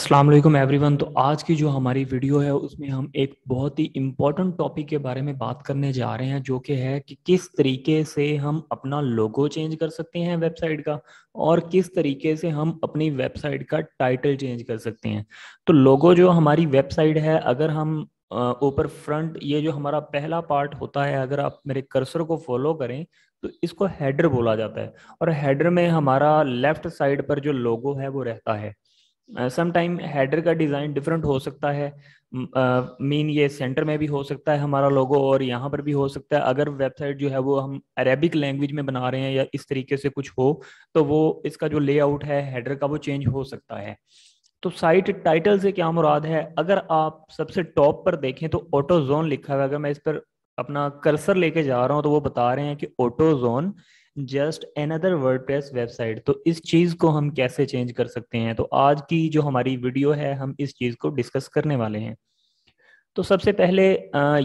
अस्सलाम वालेकुम एवरीवन तो आज की जो हमारी वीडियो है उसमें हम एक बहुत ही इम्पोर्टेंट टॉपिक के बारे में बात करने जा रहे हैं जो कि है कि किस तरीके से हम अपना लोगो चेंज कर सकते हैं वेबसाइट का और किस तरीके से हम अपनी वेबसाइट का टाइटल चेंज कर सकते हैं तो लोगो जो हमारी वेबसाइट है अगर हम ऊपर फ्रंट ये जो हमारा पहला पार्ट होता है अगर आप मेरे कर्सर को फॉलो करें तो इसको हेडर बोला जाता है और हेडर में हमारा लेफ्ट साइड पर जो लोगो है वो रहता है समटाइम uh, हेडर का डिज़ाइन डिफरेंट हो सकता है मीन uh, ये सेंटर में भी हो सकता है हमारा लोगो और यहाँ पर भी हो सकता है अगर वेबसाइट जो है वो हम अरेबिक लैंग्वेज में बना रहे हैं या इस तरीके से कुछ हो तो वो इसका जो लेआउट है हेडर का वो चेंज हो सकता है तो साइट टाइटल से क्या मुराद है अगर आप सबसे टॉप पर देखें तो ऑटो जोन लिखा हुआ अगर मैं इस पर अपना कर्सर लेके जा रहा हूँ तो वो बता रहे हैं कि auto zone just WordPress website तो इस चीज को हम कैसे चेंज कर सकते हैं तो आज की जो हमारी वीडियो है हम इस चीज को डिस्कस करने वाले हैं तो सबसे पहले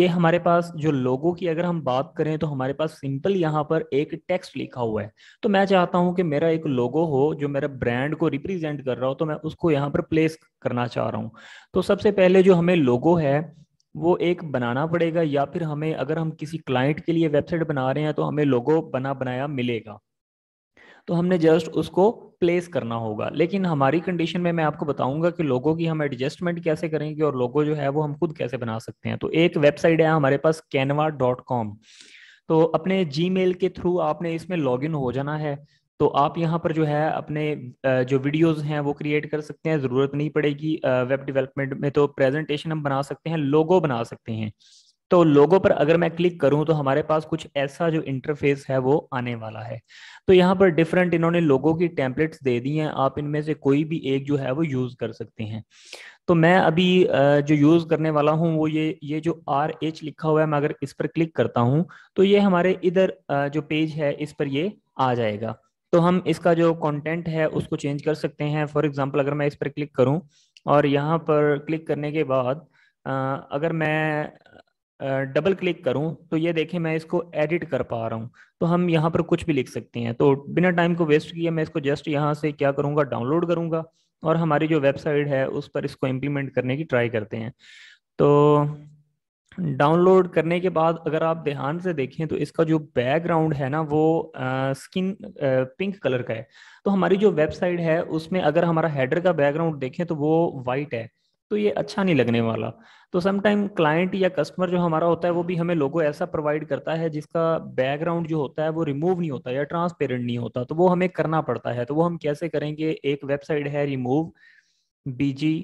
ये हमारे पास जो लोगों की अगर हम बात करें तो हमारे पास सिंपल यहाँ पर एक टेक्स्ट लिखा हुआ है तो मैं चाहता हूँ कि मेरा एक लोगो हो जो मेरा ब्रांड को रिप्रेजेंट कर रहा हो तो मैं उसको यहाँ पर प्लेस करना चाह रहा हूँ तो सबसे पहले जो हमें लोगो है वो एक बनाना पड़ेगा या फिर हमें अगर हम किसी क्लाइंट के लिए वेबसाइट बना रहे हैं तो हमें लोगो बना बनाया मिलेगा तो हमने जस्ट उसको प्लेस करना होगा लेकिन हमारी कंडीशन में मैं आपको बताऊंगा कि लोगों की हम एडजस्टमेंट कैसे करेंगे और लोगो जो है वो हम खुद कैसे बना सकते हैं तो एक वेबसाइट है हमारे पास कैनवा डॉट कॉम तो अपने जी के थ्रू आपने इसमें लॉग हो जाना है तो आप यहाँ पर जो है अपने जो वीडियोस हैं वो क्रिएट कर सकते हैं ज़रूरत नहीं पड़ेगी वेब डेवलपमेंट में तो प्रेजेंटेशन हम बना सकते हैं लोगो बना सकते हैं तो लोगो पर अगर मैं क्लिक करूं तो हमारे पास कुछ ऐसा जो इंटरफेस है वो आने वाला है तो यहाँ पर डिफरेंट इन्होंने लोगों की टेम्पलेट्स दे दी हैं आप इनमें से कोई भी एक जो है वो यूज़ कर सकते हैं तो मैं अभी जो यूज़ करने वाला हूँ वो ये ये जो आर एच लिखा हुआ है मैं अगर इस पर क्लिक करता हूँ तो ये हमारे इधर जो पेज है इस पर ये आ जाएगा तो हम इसका जो कंटेंट है उसको चेंज कर सकते हैं फॉर एग्जांपल अगर मैं इस पर क्लिक करूं और यहाँ पर क्लिक करने के बाद अगर मैं डबल क्लिक करूं तो ये देखें मैं इसको एडिट कर पा रहा हूं तो हम यहाँ पर कुछ भी लिख सकते हैं तो बिना टाइम को वेस्ट किए मैं इसको जस्ट यहाँ से क्या करूँगा डाउनलोड करूँगा और हमारी जो वेबसाइट है उस पर इसको इम्प्लीमेंट करने की ट्राई करते हैं तो डाउनलोड करने के बाद अगर आप ध्यान से देखें तो इसका जो बैकग्राउंड है ना वो आ, स्किन आ, पिंक कलर का है तो हमारी जो वेबसाइट है उसमें अगर हमारा हेडर का बैकग्राउंड देखें तो वो वाइट है तो ये अच्छा नहीं लगने वाला तो समटाइम क्लाइंट या कस्टमर जो हमारा होता है वो भी हमें लोगो ऐसा प्रोवाइड करता है जिसका बैकग्राउंड जो होता है वो रिमूव नहीं होता या ट्रांसपेरेंट नहीं होता तो वो हमें करना पड़ता है तो वो हम कैसे करेंगे एक वेबसाइट है remove BG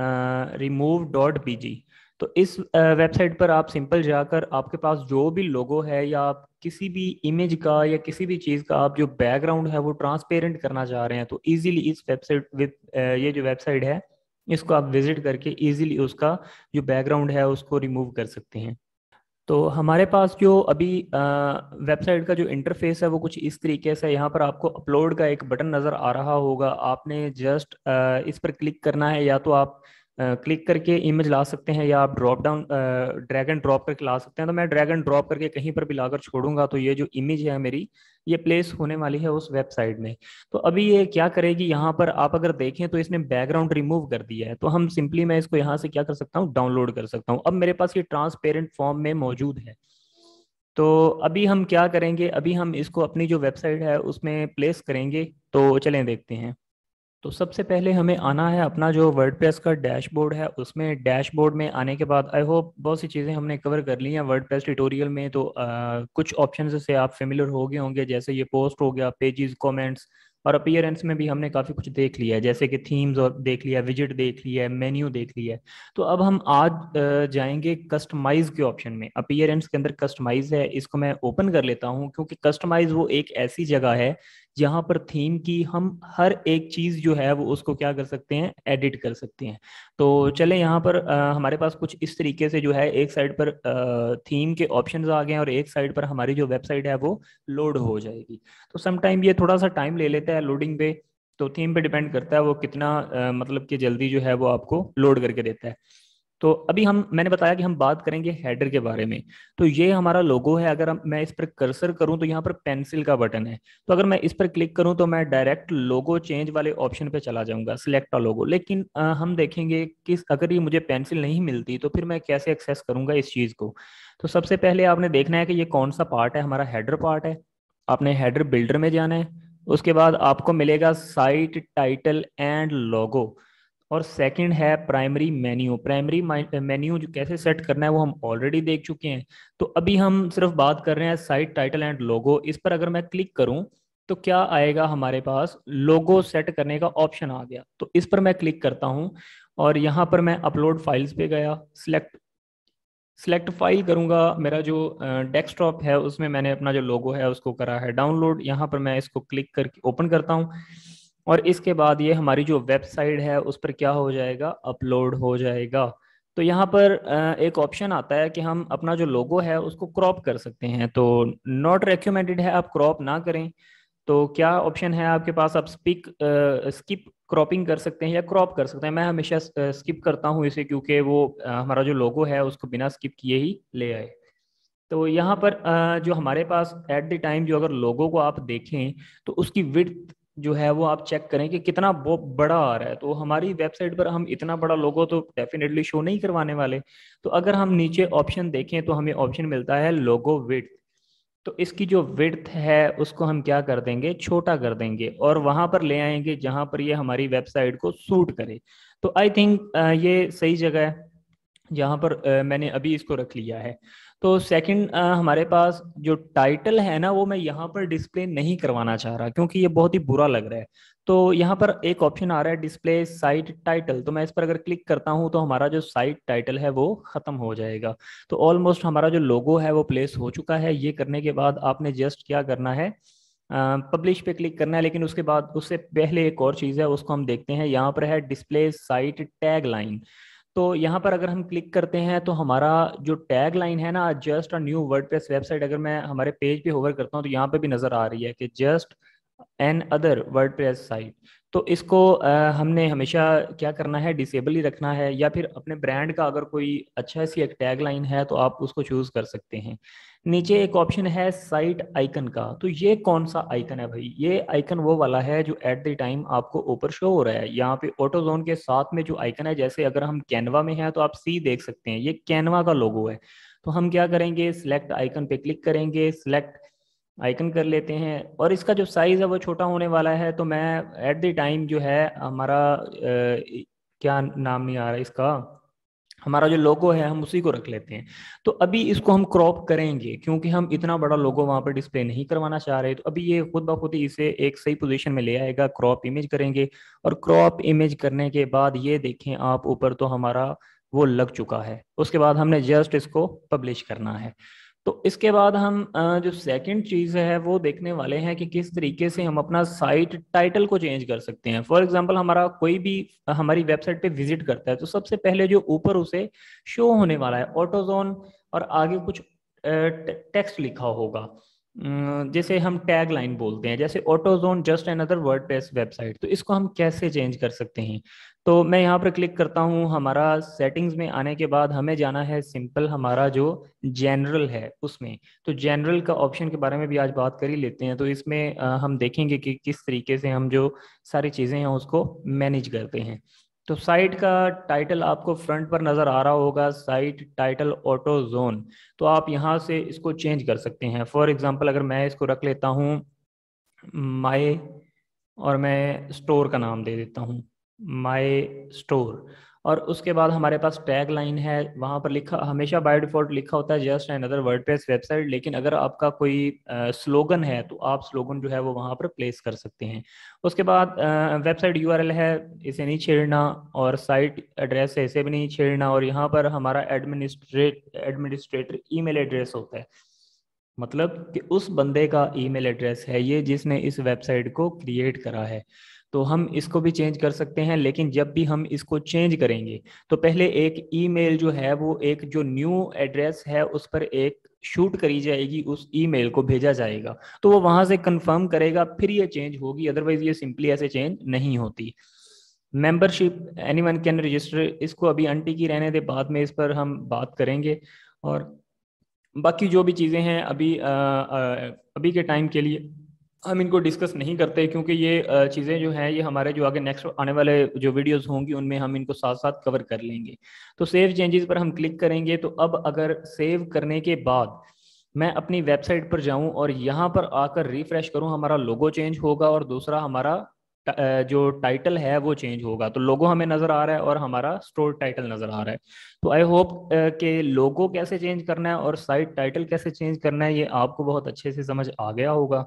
remove dot BG तो इस वेबसाइट पर आप सिंपल जाकर आपके पास जो भी लोगो है या आप किसी भी इमेज का या किसी भी चीज़ का आप जो बैकग्राउंड है वो ट्रांसपेरेंट करना चाह रहे हैं तो इजीली इस वेबसाइट ये जो वेबसाइट है इसको आप विजिट करके इजीली उसका जो बैकग्राउंड है उसको रिमूव कर सकते हैं तो हमारे पास जो अभी वेबसाइट का जो इंटरफेस है वो कुछ इस तरीके से यहाँ पर आपको अपलोड का एक बटन नज़र आ रहा होगा आपने जस्ट इस पर क्लिक करना है या तो आप क्लिक करके इमेज ला सकते हैं या आप ड्रॉप डाउन ड्रैगन ड्रॉप करके ला सकते हैं तो मैं ड्रैगन ड्रॉप करके कहीं पर भी लाकर छोड़ूंगा तो ये जो इमेज है मेरी ये प्लेस होने वाली है उस वेबसाइट में तो अभी ये क्या करेगी यहाँ पर आप अगर देखें तो इसने बैकग्राउंड रिमूव कर दिया है तो हम सिंपली मैं इसको यहाँ से क्या कर सकता हूँ डाउनलोड कर सकता हूँ अब मेरे पास ये ट्रांसपेरेंट फॉर्म में मौजूद है तो अभी हम क्या करेंगे अभी हम इसको अपनी जो वेबसाइट है उसमें प्लेस करेंगे तो चलें देखते हैं तो सबसे पहले हमें आना है अपना जो वर्ड का डैशबोर्ड है उसमें डैशबोर्ड में आने के बाद आई होप बहुत सी चीज़ें हमने कवर कर ली हैं प्रेस ट्यूटोरियल में तो आ, कुछ ऑप्शन से आप फेमिलर हो गए होंगे जैसे ये पोस्ट हो गया पेजेस कमेंट्स और अपियरेंस में भी हमने काफ़ी कुछ देख लिया है जैसे कि थीम्स और देख लिया विजिट देख लिया है मेन्यू देख लिया है तो अब हम आज जाएंगे कस्टमाइज के ऑप्शन में अपियरेंस के अंदर कस्टमाइज है इसको मैं ओपन कर लेता हूँ क्योंकि कस्टमाइज वो एक ऐसी जगह है यहाँ पर थीम की हम हर एक चीज़ जो है वो उसको क्या कर सकते हैं एडिट कर सकते हैं तो चले यहाँ पर आ, हमारे पास कुछ इस तरीके से जो है एक साइड पर आ, थीम के ऑप्शंस आ गए हैं और एक साइड पर हमारी जो वेबसाइट है वो लोड हो जाएगी तो समटाइम ये थोड़ा सा टाइम ले लेता है लोडिंग पे तो थीम पे डिपेंड करता है वो कितना आ, मतलब कि जल्दी जो है वो आपको लोड करके देता है तो अभी हम मैंने बताया कि हम बात करेंगे हेडर के बारे में तो ये हमारा लोगो है अगर मैं इस पर कर्सर करूं तो यहाँ पर पेंसिल का बटन है तो अगर मैं इस पर क्लिक करूं तो मैं डायरेक्ट लोगो चेंज वाले ऑप्शन पे चला जाऊंगा सिलेक्ट अ लोगो लेकिन आ, हम देखेंगे कि अगर ये मुझे पेंसिल नहीं मिलती तो फिर मैं कैसे एक्सेस करूंगा इस चीज़ को तो सबसे पहले आपने देखना है कि ये कौन सा पार्ट है हमारा हेडर पार्ट है आपने हेडर बिल्डर में जाना है उसके बाद आपको मिलेगा साइट टाइटल एंड लोगो और सेकंड है प्राइमरी मेन्यू प्राइमरी मेन्यू जो कैसे सेट करना है वो हम ऑलरेडी देख चुके हैं तो अभी हम सिर्फ बात कर रहे हैं साइट टाइटल एंड लोगो इस पर अगर मैं क्लिक करूं तो क्या आएगा हमारे पास लोगो सेट करने का ऑप्शन आ गया तो इस पर मैं क्लिक करता हूं और यहाँ पर मैं अपलोड फाइल्स पे गया सिलेक्ट सिलेक्ट फाइल करूंगा मेरा जो डेस्कटॉप है उसमें मैंने अपना जो लोगो है उसको करा है डाउनलोड यहाँ पर मैं इसको क्लिक करके ओपन करता हूँ और इसके बाद ये हमारी जो वेबसाइट है उस पर क्या हो जाएगा अपलोड हो जाएगा तो यहाँ पर एक ऑप्शन आता है कि हम अपना जो लोगो है उसको क्रॉप कर सकते हैं तो नॉट रिकमेंडेड है आप क्रॉप ना करें तो क्या ऑप्शन है आपके पास आप स्पिक स्किप क्रॉपिंग कर सकते हैं या क्रॉप कर सकते हैं मैं हमेशा स्किप करता हूँ इसे क्योंकि वो हमारा जो लोगो है उसको बिना स्किप किए ही ले आए तो यहाँ पर जो हमारे पास एट द टाइम जो अगर लोगो को आप देखें तो उसकी विथ जो है वो आप चेक करें कि कितना वो बड़ा आ रहा है तो हमारी वेबसाइट पर हम इतना बड़ा लोगो तो डेफिनेटली शो नहीं करवाने वाले तो अगर हम नीचे ऑप्शन देखें तो हमें ऑप्शन मिलता है लोगो विड तो इसकी जो विड्थ है उसको हम क्या कर देंगे छोटा कर देंगे और वहां पर ले आएंगे जहां पर ये हमारी वेबसाइट को सूट करे तो आई थिंक ये सही जगह है जहाँ पर आ, मैंने अभी इसको रख लिया है तो सेकंड हमारे पास जो टाइटल है ना वो मैं यहाँ पर डिस्प्ले नहीं करवाना चाह रहा क्योंकि ये बहुत ही बुरा लग रहा है तो यहाँ पर एक ऑप्शन आ रहा है डिस्प्ले साइट टाइटल तो मैं इस पर अगर क्लिक करता हूँ तो हमारा जो साइट टाइटल है वो ख़त्म हो जाएगा तो ऑलमोस्ट हमारा जो लोगो है वो प्लेस हो चुका है ये करने के बाद आपने जस्ट क्या करना है पब्लिश पे क्लिक करना है लेकिन उसके बाद उससे पहले एक और चीज़ है उसको हम देखते हैं यहाँ पर है डिस्प्ले साइट टैग लाइन तो यहाँ पर अगर हम क्लिक करते हैं तो हमारा जो टैग लाइन है ना just a new word website अगर मैं हमारे पेज पे होवर करता हूँ तो यहाँ पे भी नजर आ रही है कि just another word site तो इसको आ, हमने हमेशा क्या करना है डिसेबल ही रखना है या फिर अपने ब्रांड का अगर कोई अच्छा सी एक टैग लाइन है तो आप उसको चूज कर सकते हैं नीचे एक ऑप्शन है साइट आइकन का तो ये कौन सा आइकन है भाई ये आइकन वो वाला है जो एट द टाइम आपको ऊपर शो हो रहा है यहाँ पे ऑटो जोन के साथ में जो आइकन है जैसे अगर हम कैनवा में है तो आप सी देख सकते हैं ये कैनवा का लोगो है तो हम क्या करेंगे सिलेक्ट आइकन पे क्लिक करेंगे सिलेक्ट आइकन कर लेते हैं और इसका जो साइज़ है वो छोटा होने वाला है तो मैं एट द टाइम जो है हमारा क्या नाम नहीं आ रहा इसका हमारा जो लोगो है हम उसी को रख लेते हैं तो अभी इसको हम क्रॉप करेंगे क्योंकि हम इतना बड़ा लोगो वहां पर डिस्प्ले नहीं करवाना चाह रहे तो अभी ये खुद ब खुद ही इसे एक सही पोजीशन में ले आएगा क्रॉप इमेज करेंगे और क्रॉप इमेज करने के बाद ये देखें आप ऊपर तो हमारा वो लग चुका है उसके बाद हमने जस्ट इसको पब्लिश करना है तो इसके बाद हम जो सेकंड चीज है वो देखने वाले हैं कि किस तरीके से हम अपना साइट टाइटल को चेंज कर सकते हैं फॉर एग्जांपल हमारा कोई भी हमारी वेबसाइट पे विजिट करता है तो सबसे पहले जो ऊपर उसे शो होने वाला है ऑटोजोन और आगे कुछ टेक्स्ट लिखा होगा जैसे हम टैग लाइन बोलते हैं जैसे AutoZone just another word website तो इसको हम कैसे चेंज कर सकते हैं तो मैं यहाँ पर क्लिक करता हूँ हमारा सेटिंग्स में आने के बाद हमें जाना है सिंपल हमारा जो जनरल है उसमें तो जनरल का ऑप्शन के बारे में भी आज बात कर ही लेते हैं तो इसमें हम देखेंगे कि किस तरीके से हम जो सारी चीज़ें हैं उसको मैनेज करते हैं तो साइट का टाइटल आपको फ्रंट पर नज़र आ रहा होगा साइट टाइटल ऑटो जोन तो आप यहां से इसको चेंज कर सकते हैं फॉर एग्जांपल अगर मैं इसको रख लेता हूं माय और मैं स्टोर का नाम दे देता हूँ माय स्टोर और उसके बाद हमारे पास टैग लाइन है वहाँ पर लिखा हमेशा बाय डिफॉल्ट लिखा होता है just another word website लेकिन अगर आपका कोई स्लोगन है तो आप स्लोगन जो है वो वहाँ पर प्लेस कर सकते हैं उसके बाद वेबसाइट यू है इसे नहीं छेड़ना और साइट एड्रेस है इसे भी नहीं छेड़ना और यहाँ पर हमारा एडमिनिस्ट्रेट एडमिनिस्ट्रेटर ई एड्रेस होता है मतलब कि उस बंदे का ईमेल एड्रेस है ये जिसने इस वेबसाइट को क्रिएट करा है तो हम इसको भी चेंज कर सकते हैं लेकिन जब भी हम इसको चेंज करेंगे तो पहले एक ईमेल जो है वो एक जो न्यू एड्रेस है उस पर एक शूट करी जाएगी उस ईमेल को भेजा जाएगा तो वो वहां से कंफर्म करेगा फिर ये चेंज होगी अदरवाइज ये सिंपली ऐसे चेंज नहीं होती मेंबरशिप एनीवन कैन रजिस्टर इसको अभी अंटी की रहने दे बाद में इस पर हम बात करेंगे और बाकी जो भी चीज़ें हैं अभी आ, आ, अभी के टाइम के लिए हम इनको डिस्कस नहीं करते क्योंकि ये चीज़ें जो है ये हमारे जो आगे नेक्स्ट आने वाले जो वीडियोस होंगी उनमें हम इनको साथ साथ कवर कर लेंगे तो सेव चेंजेस पर हम क्लिक करेंगे तो अब अगर सेव करने के बाद मैं अपनी वेबसाइट पर जाऊं और यहां पर आकर रिफ्रेश करूं हमारा लोगो चेंज होगा और दूसरा हमारा जो टाइटल है वो चेंज होगा तो लोगो हमें नजर आ रहा है और हमारा स्टोर टाइटल नजर आ रहा है तो आई होप के लोगो कैसे चेंज करना है और साइट टाइटल कैसे चेंज करना है ये आपको बहुत अच्छे से समझ आ गया होगा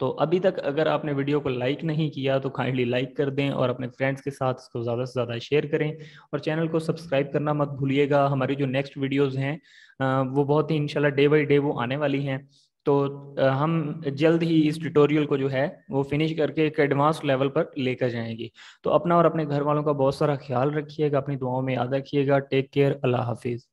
तो अभी तक अगर आपने वीडियो को लाइक नहीं किया तो काइंडली लाइक कर दें और अपने फ्रेंड्स के साथ इसको ज़्यादा से ज़्यादा शेयर करें और चैनल को सब्सक्राइब करना मत भूलिएगा हमारी जो नेक्स्ट वीडियोज़ हैं वो बहुत ही इंशाल्लाह डे बाई डे वो आने वाली हैं तो हम जल्द ही इस ट्यूटोरियल को जो है वो फिनिश करके एक एडवांस लेवल पर लेकर जाएंगे तो अपना और अपने घर वालों का बहुत सारा ख्याल रखिएगा अपनी दुआओं में याद रखिएगा टेक केयर अल्लाह हाफिज़